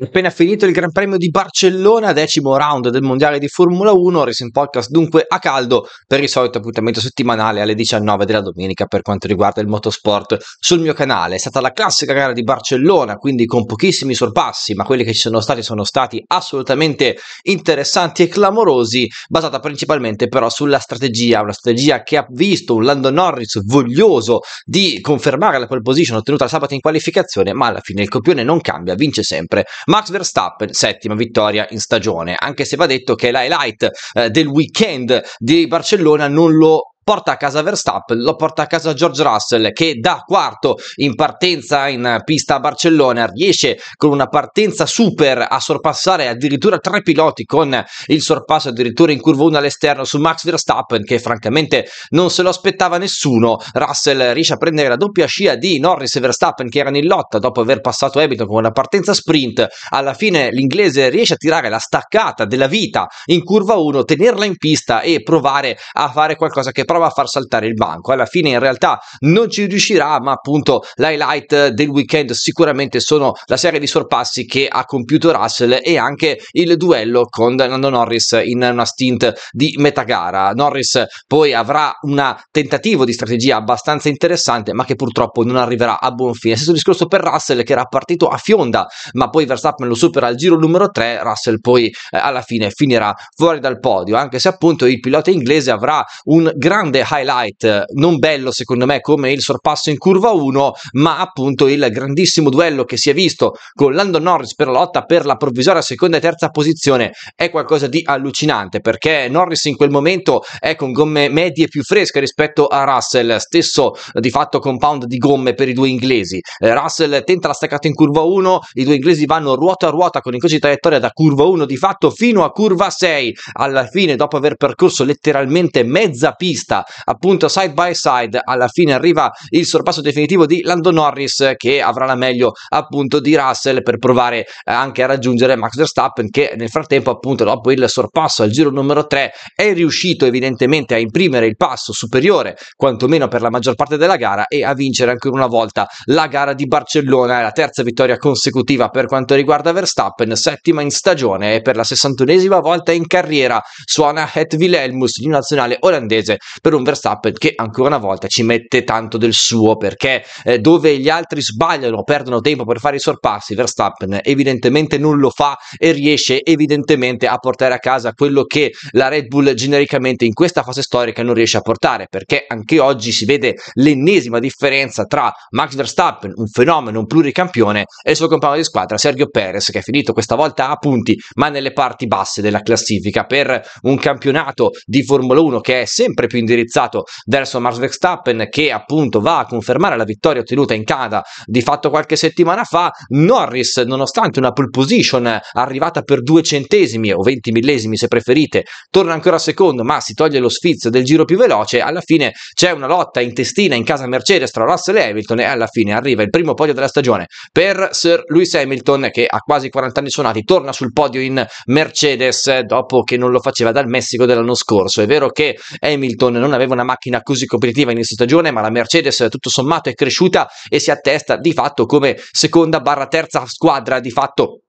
Appena finito il Gran Premio di Barcellona, decimo round del Mondiale di Formula 1, Racing Podcast dunque a caldo per il solito appuntamento settimanale alle 19 della domenica per quanto riguarda il motorsport sul mio canale. È stata la classica gara di Barcellona, quindi con pochissimi sorpassi, ma quelli che ci sono stati sono stati assolutamente interessanti e clamorosi, basata principalmente però sulla strategia, una strategia che ha visto un Lando Norris voglioso di confermare la pole position ottenuta sabato in qualificazione, ma alla fine il copione non cambia, vince sempre Max Verstappen, settima vittoria in stagione, anche se va detto che l'highlight eh, del weekend di Barcellona non lo porta a casa Verstappen, lo porta a casa George Russell che da quarto in partenza in pista a Barcellona riesce con una partenza super a sorpassare addirittura tre piloti con il sorpasso addirittura in curva 1 all'esterno su Max Verstappen che francamente non se lo aspettava nessuno, Russell riesce a prendere la doppia scia di Norris e Verstappen che erano in lotta dopo aver passato Hamilton con una partenza sprint, alla fine l'inglese riesce a tirare la staccata della vita in curva 1, tenerla in pista e provare a fare qualcosa che proprio prova a far saltare il banco. Alla fine in realtà non ci riuscirà, ma appunto l'highlight del weekend sicuramente sono la serie di sorpassi che ha compiuto Russell e anche il duello con Nando Norris in una stint di metà gara. Norris poi avrà un tentativo di strategia abbastanza interessante, ma che purtroppo non arriverà a buon fine. Stesso discorso per Russell che era partito a fionda, ma poi Verstappen lo supera al giro numero 3, Russell poi eh, alla fine finirà fuori dal podio, anche se appunto il pilota inglese avrà un gran grande highlight, non bello secondo me come il sorpasso in curva 1, ma appunto il grandissimo duello che si è visto con Lando Norris per la lotta per la provvisoria seconda e terza posizione è qualcosa di allucinante perché Norris in quel momento è con gomme medie più fresche rispetto a Russell, stesso di fatto compound di gomme per i due inglesi. Eh, Russell tenta la staccata in curva 1, i due inglesi vanno ruota a ruota con incroci di traiettoria da curva 1 di fatto fino a curva 6. Alla fine, dopo aver percorso letteralmente mezza pista appunto side by side alla fine arriva il sorpasso definitivo di Lando Norris che avrà la meglio appunto di Russell per provare eh, anche a raggiungere Max Verstappen che nel frattempo appunto dopo il sorpasso al giro numero 3 è riuscito evidentemente a imprimere il passo superiore quantomeno per la maggior parte della gara e a vincere ancora una volta la gara di Barcellona la terza vittoria consecutiva per quanto riguarda Verstappen settima in stagione e per la 61esima volta in carriera suona Het Wilhelmus di nazionale olandese per un Verstappen che ancora una volta ci mette tanto del suo perché eh, dove gli altri sbagliano, perdono tempo per fare i sorpassi, Verstappen evidentemente non lo fa e riesce evidentemente a portare a casa quello che la Red Bull genericamente in questa fase storica non riesce a portare perché anche oggi si vede l'ennesima differenza tra Max Verstappen, un fenomeno, un pluricampione, e il suo compagno di squadra Sergio Perez che è finito questa volta a punti ma nelle parti basse della classifica per un campionato di Formula 1 che è sempre più in indirizzato verso Mars Verstappen che appunto va a confermare la vittoria ottenuta in Canada di fatto qualche settimana fa, Norris nonostante una pole position arrivata per due centesimi o venti millesimi se preferite, torna ancora secondo ma si toglie lo sfizio del giro più veloce, alla fine c'è una lotta intestina in casa Mercedes tra Russell e Hamilton e alla fine arriva il primo podio della stagione per Sir Lewis Hamilton che a quasi 40 anni suonati torna sul podio in Mercedes dopo che non lo faceva dal Messico dell'anno scorso. È vero che Hamilton non aveva una macchina così competitiva inizio stagione, ma la Mercedes tutto sommato è cresciuta e si attesta di fatto come seconda barra terza squadra di fatto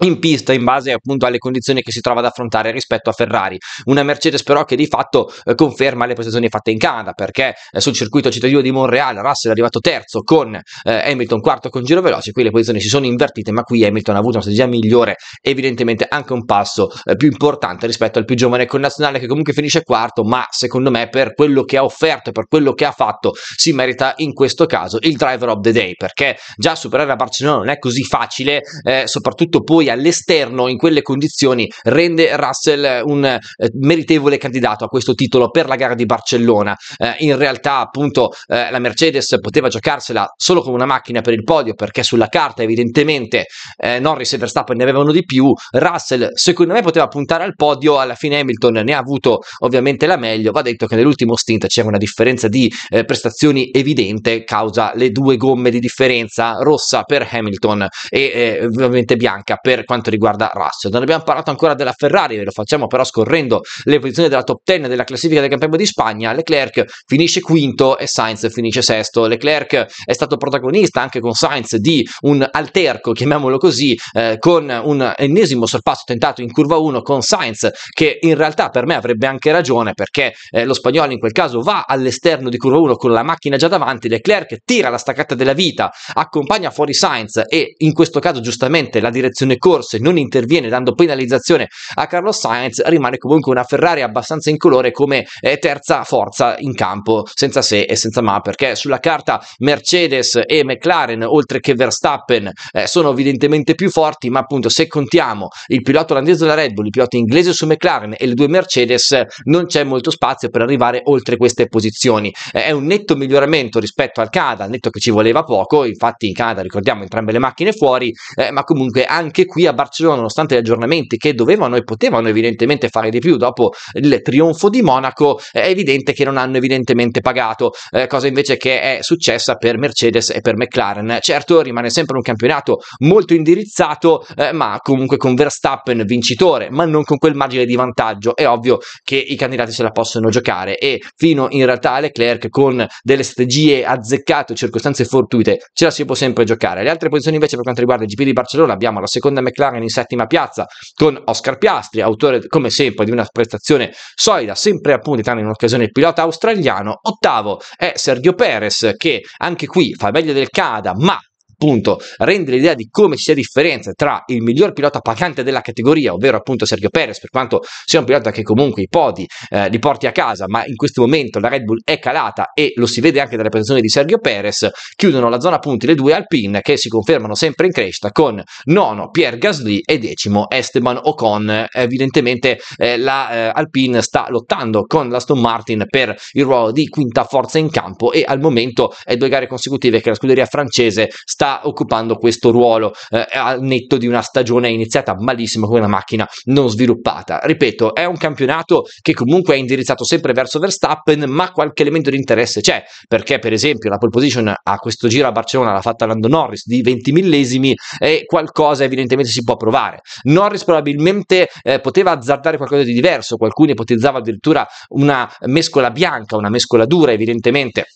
in pista in base appunto alle condizioni che si trova ad affrontare rispetto a Ferrari. Una Mercedes però che di fatto eh, conferma le prestazioni fatte in Canada perché eh, sul circuito cittadino di Montreal Russell è arrivato terzo con eh, Hamilton quarto con giro veloce, qui le posizioni si sono invertite ma qui Hamilton ha avuto una strategia migliore, evidentemente anche un passo eh, più importante rispetto al più giovane connazionale che comunque finisce quarto ma secondo me per quello che ha offerto e per quello che ha fatto si merita in questo caso il driver of the day perché già superare la Barcellona non è così facile, eh, soprattutto poi all'esterno in quelle condizioni rende Russell un eh, meritevole candidato a questo titolo per la gara di Barcellona. Eh, in realtà appunto eh, la Mercedes poteva giocarsela solo con una macchina per il podio perché sulla carta evidentemente eh, Norris e Verstappen ne avevano di più, Russell secondo me poteva puntare al podio, alla fine Hamilton ne ha avuto ovviamente la meglio, va detto che nell'ultimo stint c'era una differenza di eh, prestazioni evidente causa le due gomme di differenza, rossa per Hamilton e eh, ovviamente bianca per per quanto riguarda Russell. Non abbiamo parlato ancora della Ferrari, ve lo facciamo però scorrendo le posizioni della top 10 della classifica del campionato di Spagna. Leclerc finisce quinto e Sainz finisce sesto. Leclerc è stato protagonista anche con Sainz di un alterco, chiamiamolo così, eh, con un ennesimo sorpasso tentato in curva 1 con Sainz, che in realtà per me avrebbe anche ragione perché eh, lo spagnolo in quel caso va all'esterno di curva 1 con la macchina già davanti. Leclerc tira la staccata della vita, accompagna fuori Sainz e in questo caso giustamente la direzione corse non interviene dando penalizzazione a Carlos Sainz, rimane comunque una Ferrari abbastanza incolore come eh, terza forza in campo, senza se e senza ma, perché sulla carta Mercedes e McLaren, oltre che Verstappen, eh, sono evidentemente più forti, ma appunto se contiamo il pilota olandese della Red Bull, il pilota inglese su McLaren e le due Mercedes, non c'è molto spazio per arrivare oltre queste posizioni. Eh, è un netto miglioramento rispetto al Canada, netto che ci voleva poco, infatti in Canada ricordiamo entrambe le macchine fuori, eh, ma comunque anche qui a Barcellona, nonostante gli aggiornamenti che dovevano e potevano evidentemente fare di più dopo il trionfo di Monaco, è evidente che non hanno evidentemente pagato, eh, cosa invece che è successa per Mercedes e per McLaren. Certo, rimane sempre un campionato molto indirizzato, eh, ma comunque con Verstappen vincitore, ma non con quel margine di vantaggio. È ovvio che i candidati se la possono giocare e fino in realtà a Leclerc con delle strategie azzeccate, circostanze fortuite, ce la si può sempre giocare. Le altre posizioni invece per quanto riguarda il GP di Barcellona abbiamo la seconda McLaren in settima piazza con Oscar Piastri, autore come sempre di una prestazione solida, sempre a tranne in un'occasione il pilota australiano. Ottavo è Sergio Perez che anche qui fa meglio del Cada, ma appunto rende l'idea di come sia differenza tra il miglior pilota pagante della categoria, ovvero appunto Sergio Perez, per quanto sia un pilota che comunque i podi eh, li porti a casa, ma in questo momento la Red Bull è calata e lo si vede anche dalle prestazioni di Sergio Perez, chiudono la zona punti le due Alpine che si confermano sempre in crescita con nono Pierre Gasly e decimo Esteban Ocon. Evidentemente eh, la eh, Alpine sta lottando con la l'Aston Martin per il ruolo di quinta forza in campo e al momento è due gare consecutive che la scuderia francese sta occupando questo ruolo eh, al netto di una stagione iniziata malissimo con una macchina non sviluppata. Ripeto, è un campionato che comunque è indirizzato sempre verso Verstappen, ma qualche elemento di interesse c'è, perché per esempio la pole position a questo giro a Barcellona l'ha fatta Lando Norris di 20 millesimi e qualcosa evidentemente si può provare. Norris probabilmente eh, poteva azzardare qualcosa di diverso, qualcuno ipotizzava addirittura una mescola bianca, una mescola dura evidentemente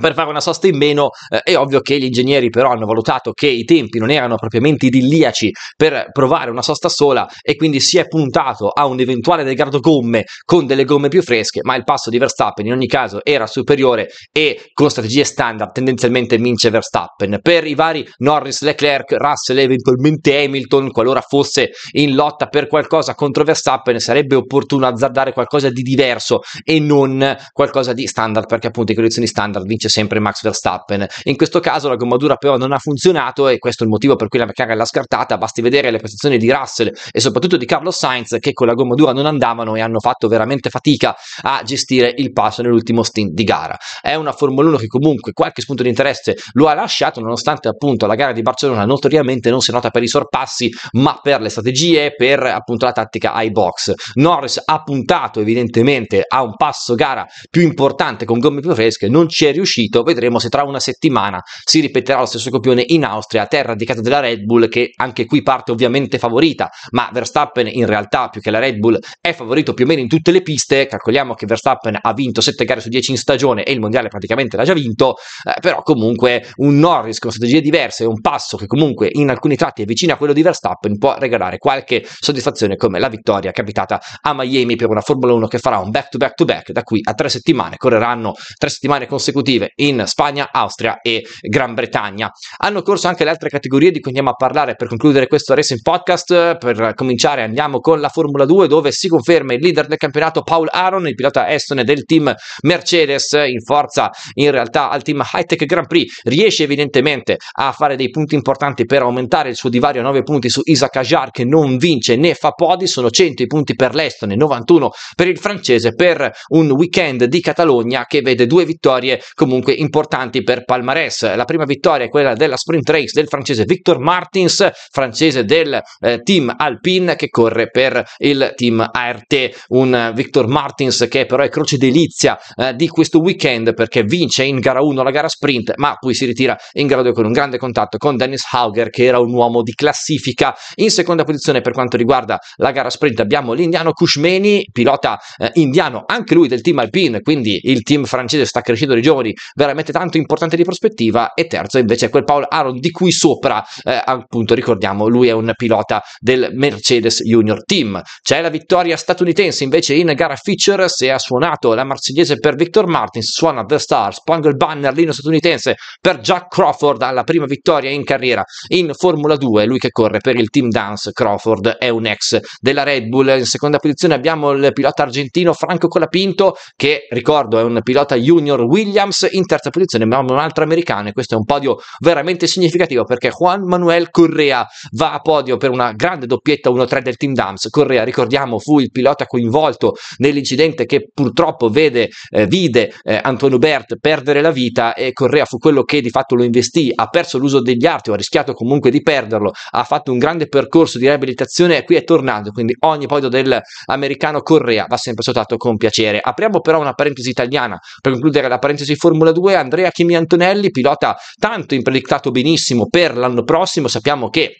per fare una sosta in meno eh, è ovvio che gli ingegneri però hanno valutato che i tempi non erano propriamente idilliaci per provare una sosta sola e quindi si è puntato a un eventuale degrado gomme con delle gomme più fresche ma il passo di Verstappen in ogni caso era superiore e con strategie standard tendenzialmente vince Verstappen per i vari Norris, Leclerc, Russell eventualmente Hamilton qualora fosse in lotta per qualcosa contro Verstappen sarebbe opportuno azzardare qualcosa di diverso e non qualcosa di standard perché appunto in condizioni standard vince vince sempre Max Verstappen. In questo caso la gomma però non ha funzionato e questo è il motivo per cui la McLaren l'ha scartata, basti vedere le prestazioni di Russell e soprattutto di Carlos Sainz che con la gomma non andavano e hanno fatto veramente fatica a gestire il passo nell'ultimo stint di gara. È una Formula 1 che comunque qualche spunto di interesse lo ha lasciato nonostante appunto la gara di Barcellona notoriamente non sia nota per i sorpassi ma per le strategie, e per appunto la tattica ai box. Norris ha puntato evidentemente a un passo gara più importante con gomme più fresche, non ci è riuscito uscito, vedremo se tra una settimana si ripeterà lo stesso copione in Austria, terra dedicata della Red Bull che anche qui parte ovviamente favorita, ma Verstappen in realtà più che la Red Bull è favorito più o meno in tutte le piste, calcoliamo che Verstappen ha vinto 7 gare su 10 in stagione e il mondiale praticamente l'ha già vinto, eh, però comunque un Norris con strategie diverse e un passo che comunque in alcuni tratti è vicino a quello di Verstappen può regalare qualche soddisfazione come la vittoria capitata a Miami per una Formula 1 che farà un back to back to back da qui a tre settimane, correranno tre settimane consecutive in Spagna, Austria e Gran Bretagna. Hanno corso anche le altre categorie di cui andiamo a parlare per concludere questo Racing Podcast. Per cominciare andiamo con la Formula 2 dove si conferma il leader del campionato Paul Aaron, il pilota estone del team Mercedes in forza in realtà al team High Tech Grand Prix. Riesce evidentemente a fare dei punti importanti per aumentare il suo divario a 9 punti su Isaac Ajar che non vince né fa podi, sono 100 i punti per l'estone, 91 per il francese per un weekend di Catalogna che vede due vittorie comunque comunque importanti per Palmares. La prima vittoria è quella della sprint race del francese Victor Martins, francese del eh, team Alpine che corre per il team ART, un Victor Martins che però è croce delizia eh, di questo weekend perché vince in gara 1 la gara sprint, ma poi si ritira in gara 2 con un grande contatto con Dennis Hauger che era un uomo di classifica. In seconda posizione per quanto riguarda la gara sprint abbiamo l'indiano Kushmeni, pilota eh, indiano anche lui del team Alpine, quindi il team francese sta crescendo di giovani veramente tanto importante di prospettiva e terzo invece è quel Paul Aaron di cui sopra eh, appunto ricordiamo lui è un pilota del Mercedes Junior Team c'è la vittoria statunitense invece in gara feature se ha suonato la marsigliese per Victor Martins suona The Star Spangle Banner l'inno statunitense per Jack Crawford alla prima vittoria in carriera in Formula 2 lui che corre per il Team Dance Crawford è un ex della Red Bull in seconda posizione abbiamo il pilota argentino Franco Colapinto che ricordo è un pilota junior Williams in terza posizione ma un altro americano e questo è un podio veramente significativo perché Juan Manuel Correa va a podio per una grande doppietta 1-3 del team Dams. Correa, ricordiamo, fu il pilota coinvolto nell'incidente che purtroppo vede, eh, vide eh, Antonio Bert perdere la vita e Correa fu quello che di fatto lo investì, ha perso l'uso degli arti, o ha rischiato comunque di perderlo, ha fatto un grande percorso di riabilitazione e qui è tornato, quindi ogni podio dell'americano Correa va sempre sottato con piacere. Apriamo però una parentesi italiana per concludere la parentesi formale Formula 2 Andrea Chimi Antonelli, pilota tanto impredicato benissimo per l'anno prossimo, sappiamo che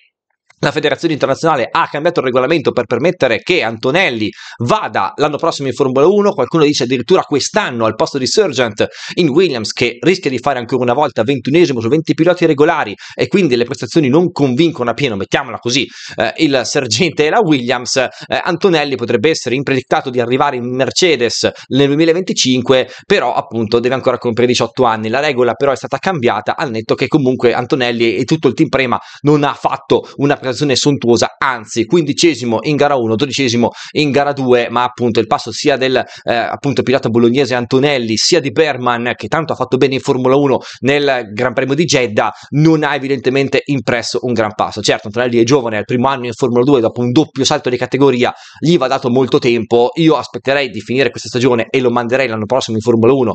la Federazione Internazionale ha cambiato il regolamento per permettere che Antonelli vada l'anno prossimo in Formula 1, qualcuno dice addirittura quest'anno al posto di Sergeant in Williams che rischia di fare ancora una volta ventunesimo su 20 piloti regolari e quindi le prestazioni non convincono a pieno, mettiamola così, eh, il sergente e la Williams, eh, Antonelli potrebbe essere impredictato di arrivare in Mercedes nel 2025, però appunto deve ancora compiere 18 anni, la regola però è stata cambiata al netto che comunque Antonelli e tutto il team Prema non ha fatto una prestazione un'occasione sontuosa, anzi quindicesimo in gara 1, dodicesimo in gara 2, ma appunto il passo sia del eh, pilota bolognese Antonelli, sia di Berman che tanto ha fatto bene in Formula 1 nel Gran Premio di Jeddah, non ha evidentemente impresso un gran passo. Certo, Antonelli è giovane, è il primo anno in Formula 2 dopo un doppio salto di categoria, gli va dato molto tempo, io aspetterei di finire questa stagione e lo manderei l'anno prossimo in Formula 1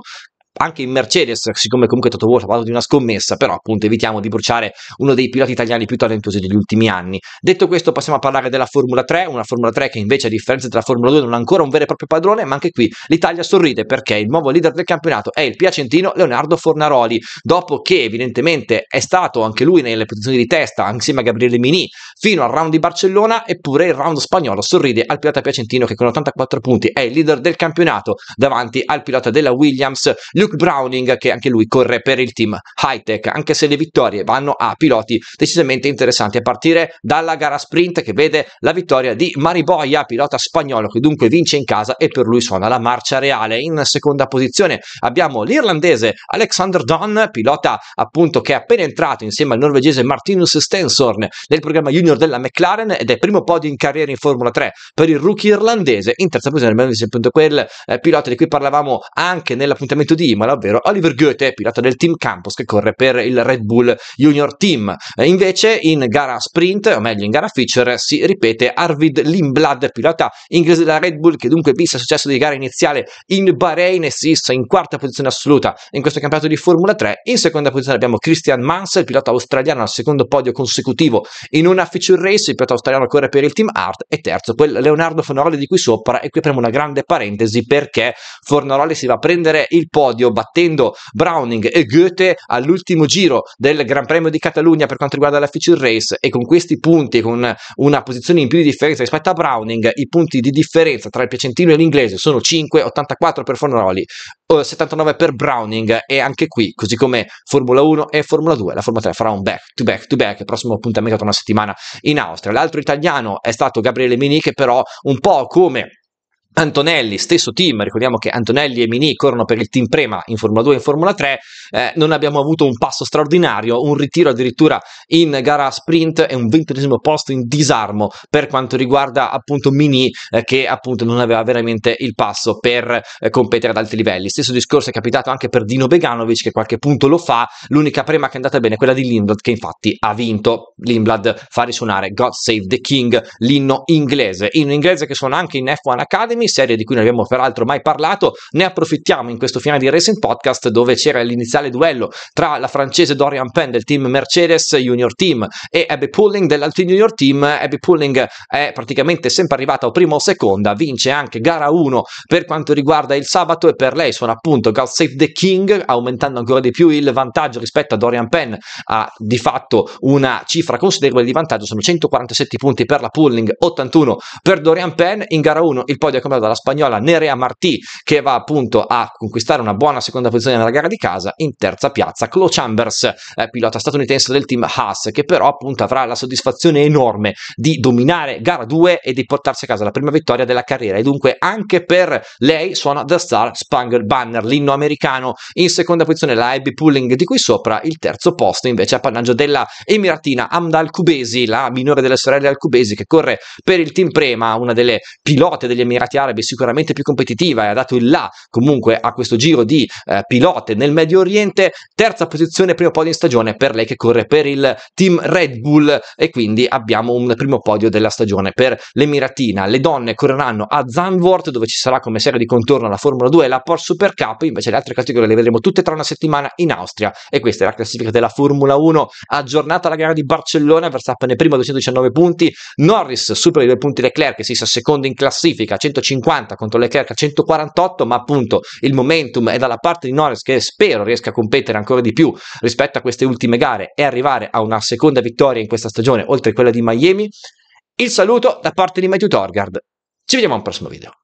anche in Mercedes, siccome comunque Toto Wolff ha parlato di una scommessa, però appunto evitiamo di bruciare uno dei piloti italiani più talentuosi degli ultimi anni. Detto questo passiamo a parlare della Formula 3, una Formula 3 che invece a differenza della Formula 2 non ha ancora un vero e proprio padrone, ma anche qui l'Italia sorride perché il nuovo leader del campionato è il piacentino Leonardo Fornaroli, dopo che evidentemente è stato anche lui nelle posizioni di testa insieme a Gabriele Mini fino al round di Barcellona, eppure il round spagnolo sorride al pilota piacentino che con 84 punti è il leader del campionato davanti al pilota della Williams. Lui Luke Browning, che anche lui corre per il team high tech, anche se le vittorie vanno a piloti decisamente interessanti, a partire dalla gara sprint che vede la vittoria di Mariboia, pilota spagnolo che dunque vince in casa e per lui suona la marcia reale. In seconda posizione abbiamo l'irlandese Alexander Dunn, pilota appunto che è appena entrato insieme al norvegese Martinus Stensorn nel programma junior della McLaren ed è primo podio in carriera in Formula 3 per il rookie irlandese. In terza posizione abbiamo appunto quel eh, pilota di cui parlavamo anche nell'appuntamento di prima, davvero Oliver Goethe, pilota del team Campos che corre per il Red Bull Junior Team. Eh, invece in gara sprint, o meglio in gara feature, si ripete Arvid Limblad, pilota inglese della Red Bull che dunque visse il successo di gara iniziale in Bahrain e si issa in quarta posizione assoluta in questo campionato di Formula 3. In seconda posizione abbiamo Christian Mansell, pilota australiano al secondo podio consecutivo in una feature race, il pilota australiano corre per il team Art e terzo quel Leonardo Fornaroli di qui sopra e qui apriamo una grande parentesi perché Fornaroli si va a prendere il podio podio battendo Browning e Goethe all'ultimo giro del Gran Premio di Catalogna per quanto riguarda la Feature Race e con questi punti, con una posizione in più di differenza rispetto a Browning, i punti di differenza tra il piacentino e l'inglese sono 5, 84 per Fornaroli, 79 eh, per Browning e anche qui, così come Formula 1 e Formula 2, la Formula 3 farà un back to back to back, il prossimo appuntamento tra una settimana in Austria. L'altro italiano è stato Gabriele Mini che però un po' come Antonelli, stesso team, ricordiamo che Antonelli e Mini corrono per il team Prema in Formula 2 e in Formula 3, eh, non abbiamo avuto un passo straordinario, un ritiro addirittura in gara sprint e un ventesimo posto in disarmo per quanto riguarda appunto Mini eh, che appunto non aveva veramente il passo per eh, competere ad alti livelli. Stesso discorso è capitato anche per Dino Beganovic che qualche punto lo fa, l'unica Prema che è andata bene è quella di Lindblad che infatti ha vinto. Lindblad fa risuonare God Save the King, l'inno inglese, inno inglese che suona anche in F1 Academy Academy, serie di cui non abbiamo peraltro mai parlato, ne approfittiamo in questo finale di Racing Podcast dove c'era l'iniziale duello tra la francese Dorian Penn del team Mercedes Junior Team e Abby Pulling dell'Alpine Junior Team. Abby Pulling è praticamente sempre arrivata o prima o seconda, vince anche gara 1 per quanto riguarda il sabato e per lei suona appunto God Save the King, aumentando ancora di più il vantaggio rispetto a Dorian Penn, ha di fatto una cifra considerevole di vantaggio, sono 147 punti per la Pulling, 81 per Dorian Penn, in gara 1 il podio è superba dalla spagnola Nerea Martì che va appunto a conquistare una buona seconda posizione nella gara di casa, in terza piazza Chloe Chambers, eh, pilota statunitense del team Haas, che però appunto avrà la soddisfazione enorme di dominare gara 2 e di portarsi a casa la prima vittoria della carriera e dunque anche per lei suona The Star Spangled Banner, l'inno americano, in seconda posizione la Abby Pulling di qui sopra, il terzo posto invece a appannaggio della emiratina Amdal kubesi la minore delle sorelle Al-Kubesi che corre per il team Prema, una delle pilote degli Emirati Arabi arabi sicuramente più competitiva e ha dato il là comunque a questo giro di eh, pilote nel Medio Oriente, terza posizione primo podio in stagione per lei che corre per il team Red Bull e quindi abbiamo un primo podio della stagione per l'Emiratina, le donne correranno a Zandvoort dove ci sarà come serie di contorno la Formula 2 e la Porsche Super Cup, invece le altre categorie le vedremo tutte tra una settimana in Austria e questa è la classifica della Formula 1 aggiornata alla gara di Barcellona, Verstappen è primo 219 punti, Norris supera i due punti Leclerc che si sa secondo in classifica 150 150 contro Leclerc a 148, ma appunto il momentum è dalla parte di Norris che spero riesca a competere ancora di più rispetto a queste ultime gare e arrivare a una seconda vittoria in questa stagione oltre quella di Miami. Il saluto da parte di Matthew Torgard. Ci vediamo al prossimo video.